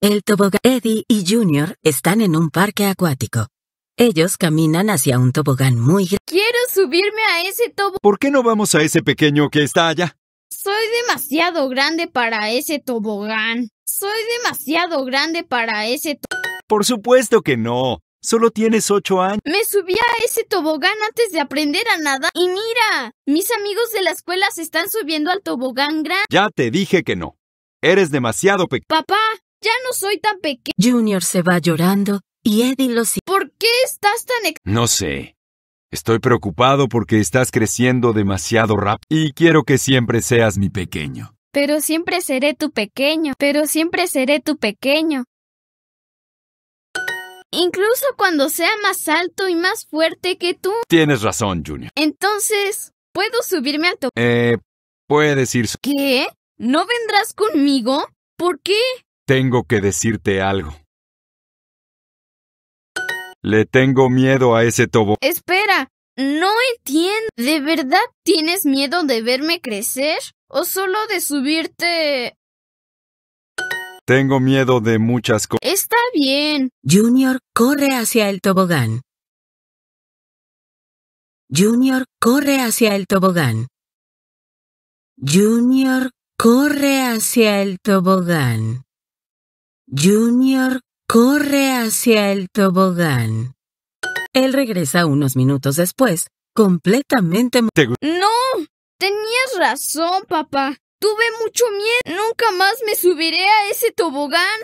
El tobogán. Eddie y Junior están en un parque acuático. Ellos caminan hacia un tobogán muy grande. Quiero subirme a ese tobogán. ¿Por qué no vamos a ese pequeño que está allá? Soy demasiado grande para ese tobogán. Soy demasiado grande para ese tobogán. Por supuesto que no. Solo tienes ocho años. Me subí a ese tobogán antes de aprender a nadar. Y mira, mis amigos de la escuela se están subiendo al tobogán grande. Ya te dije que no. Eres demasiado pequeño. Papá, ya no soy tan pequeño. Junior se va llorando y Eddie lo sigue. ¿Por qué estás tan ex No sé. Estoy preocupado porque estás creciendo demasiado rápido y quiero que siempre seas mi pequeño. Pero siempre seré tu pequeño, pero siempre seré tu pequeño. Incluso cuando sea más alto y más fuerte que tú. Tienes razón, Junior. Entonces, ¿puedo subirme al tu Eh, puedes ir. ¿Qué? ¿No vendrás conmigo? ¿Por qué? Tengo que decirte algo. Le tengo miedo a ese tobogán. Espera, no entiendo. ¿De verdad tienes miedo de verme crecer? ¿O solo de subirte? Tengo miedo de muchas cosas. Está bien. Junior corre hacia el tobogán. Junior corre hacia el tobogán. Junior corre hacia el tobogán. Junior corre hacia el tobogán. Él regresa unos minutos después, completamente... ¡No! Tenías razón, papá. Tuve mucho miedo. Nunca más me subiré a ese tobogán.